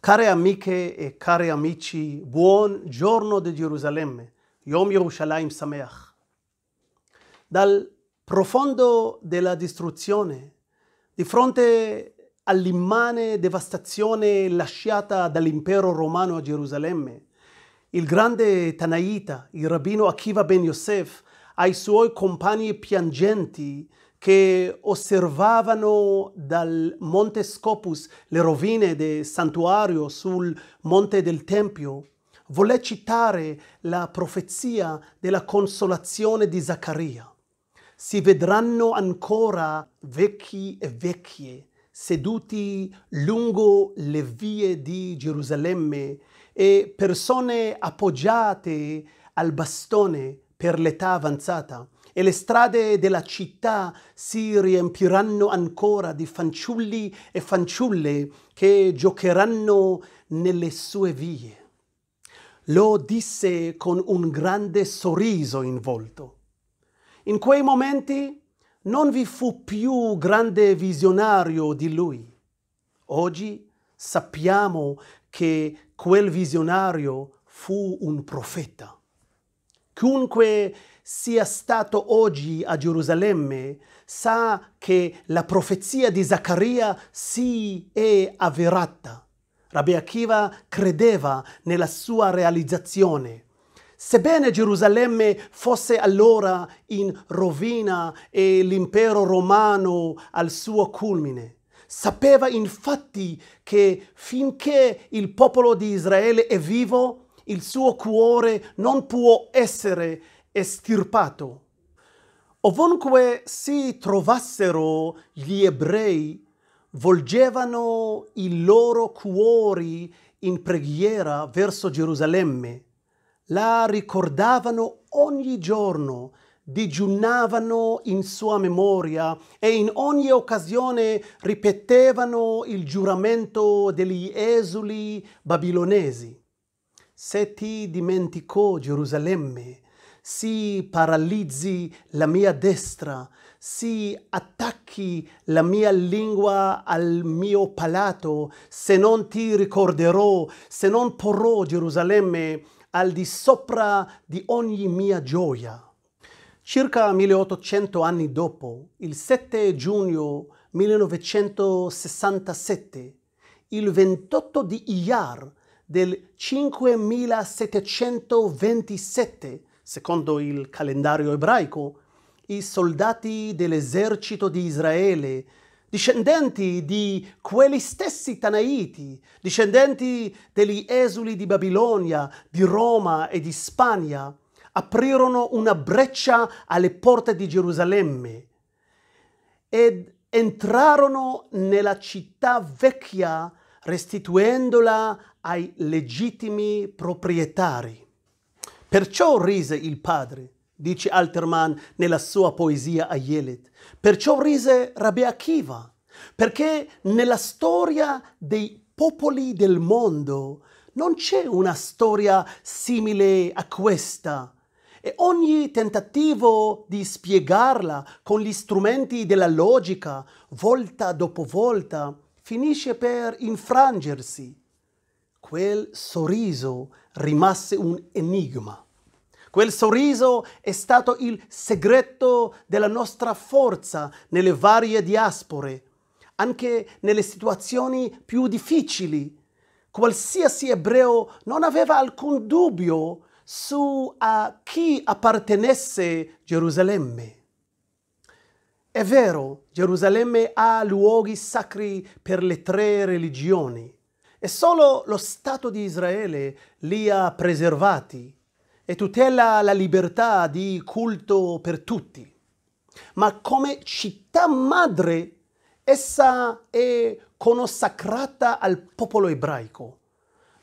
Care amiche e cari amici, buon giorno di Gerusalemme, Yom Yerushalayim Sameach. Dal profondo della distruzione, di fronte all'immane devastazione lasciata dall'impero romano a Gerusalemme, il grande Tanaita, il rabbino Akiva ben Yosef, ai suoi compagni piangenti che osservavano dal monte Scopus le rovine del santuario sul monte del Tempio, volle citare la profezia della consolazione di Zaccaria. Si vedranno ancora vecchi e vecchie seduti lungo le vie di Gerusalemme e persone appoggiate al bastone per l'età avanzata e le strade della città si riempiranno ancora di fanciulli e fanciulle che giocheranno nelle sue vie. Lo disse con un grande sorriso in volto. In quei momenti non vi fu più grande visionario di lui. Oggi sappiamo che quel visionario fu un profeta. Chiunque sia stato oggi a Gerusalemme sa che la profezia di Zaccaria si è avverata. Rabbi Akiva credeva nella sua realizzazione. Sebbene Gerusalemme fosse allora in rovina e l'impero romano al suo culmine, sapeva infatti che finché il popolo di Israele è vivo, il suo cuore non può essere estirpato. Ovunque si trovassero gli ebrei, volgevano i loro cuori in preghiera verso Gerusalemme. La ricordavano ogni giorno, digiunavano in sua memoria e in ogni occasione ripetevano il giuramento degli esuli babilonesi. Se ti dimentico Gerusalemme, si paralizzi la mia destra, si attacchi la mia lingua al mio palato, se non ti ricorderò, se non porrò Gerusalemme al di sopra di ogni mia gioia. Circa 1800 anni dopo, il 7 giugno 1967, il 28 di Iyar, del 5727, secondo il calendario ebraico, i soldati dell'esercito di Israele, discendenti di quelli stessi Tanaiti, discendenti degli esuli di Babilonia, di Roma e di Spagna, aprirono una breccia alle porte di Gerusalemme ed entrarono nella città vecchia restituendola ai legittimi proprietari. Perciò rise il padre, dice Alterman nella sua poesia a Yelet. Perciò rise Rabbi Akiva, perché nella storia dei popoli del mondo non c'è una storia simile a questa. E ogni tentativo di spiegarla con gli strumenti della logica, volta dopo volta, finisce per infrangersi quel sorriso rimase un enigma. Quel sorriso è stato il segreto della nostra forza nelle varie diaspore, anche nelle situazioni più difficili. Qualsiasi ebreo non aveva alcun dubbio su a chi appartenesse Gerusalemme. È vero, Gerusalemme ha luoghi sacri per le tre religioni, e solo lo Stato di Israele li ha preservati e tutela la libertà di culto per tutti. Ma come città madre, essa è consacrata al popolo ebraico.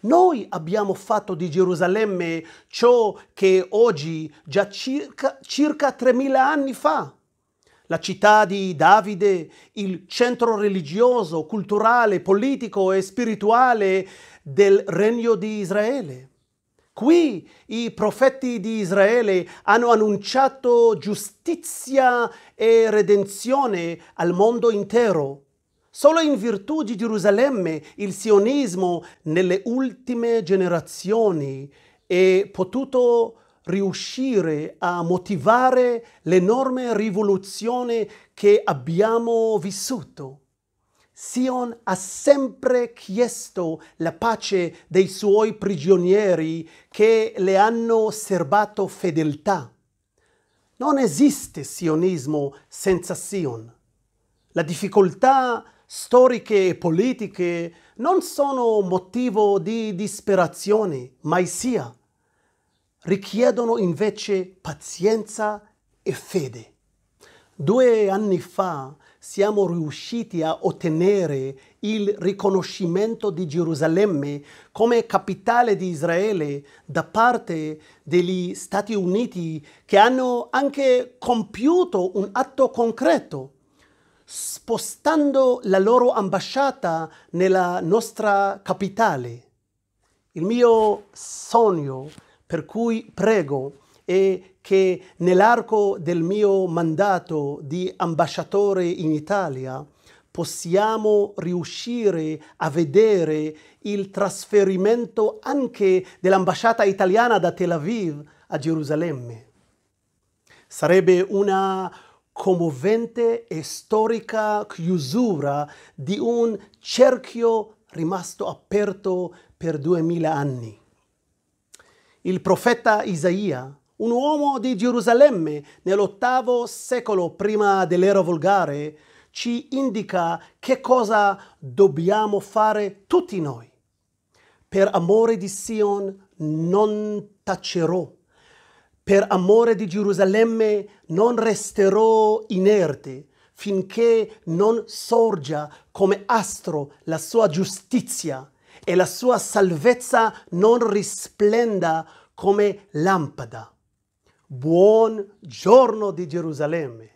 Noi abbiamo fatto di Gerusalemme ciò che oggi, già circa, circa 3.000 anni fa, la città di Davide, il centro religioso, culturale, politico e spirituale del regno di Israele. Qui i profeti di Israele hanno annunciato giustizia e redenzione al mondo intero. Solo in virtù di Gerusalemme il sionismo nelle ultime generazioni è potuto riuscire a motivare l'enorme rivoluzione che abbiamo vissuto. Sion ha sempre chiesto la pace dei suoi prigionieri che le hanno serbato fedeltà. Non esiste sionismo senza Sion. Le difficoltà storiche e politiche non sono motivo di disperazione, mai sia richiedono invece pazienza e fede. Due anni fa siamo riusciti a ottenere il riconoscimento di Gerusalemme come capitale di Israele da parte degli Stati Uniti che hanno anche compiuto un atto concreto, spostando la loro ambasciata nella nostra capitale. Il mio sogno è per cui prego e che nell'arco del mio mandato di ambasciatore in Italia possiamo riuscire a vedere il trasferimento anche dell'ambasciata italiana da Tel Aviv a Gerusalemme. Sarebbe una commovente e storica chiusura di un cerchio rimasto aperto per duemila anni il profeta Isaia, un uomo di Gerusalemme nell'ottavo secolo prima dell'era volgare, ci indica che cosa dobbiamo fare tutti noi. Per amore di Sion non tacerò. Per amore di Gerusalemme non resterò inerte finché non sorga come astro la sua giustizia e la sua salvezza non risplenda come lampada. Buon giorno di Gerusalemme.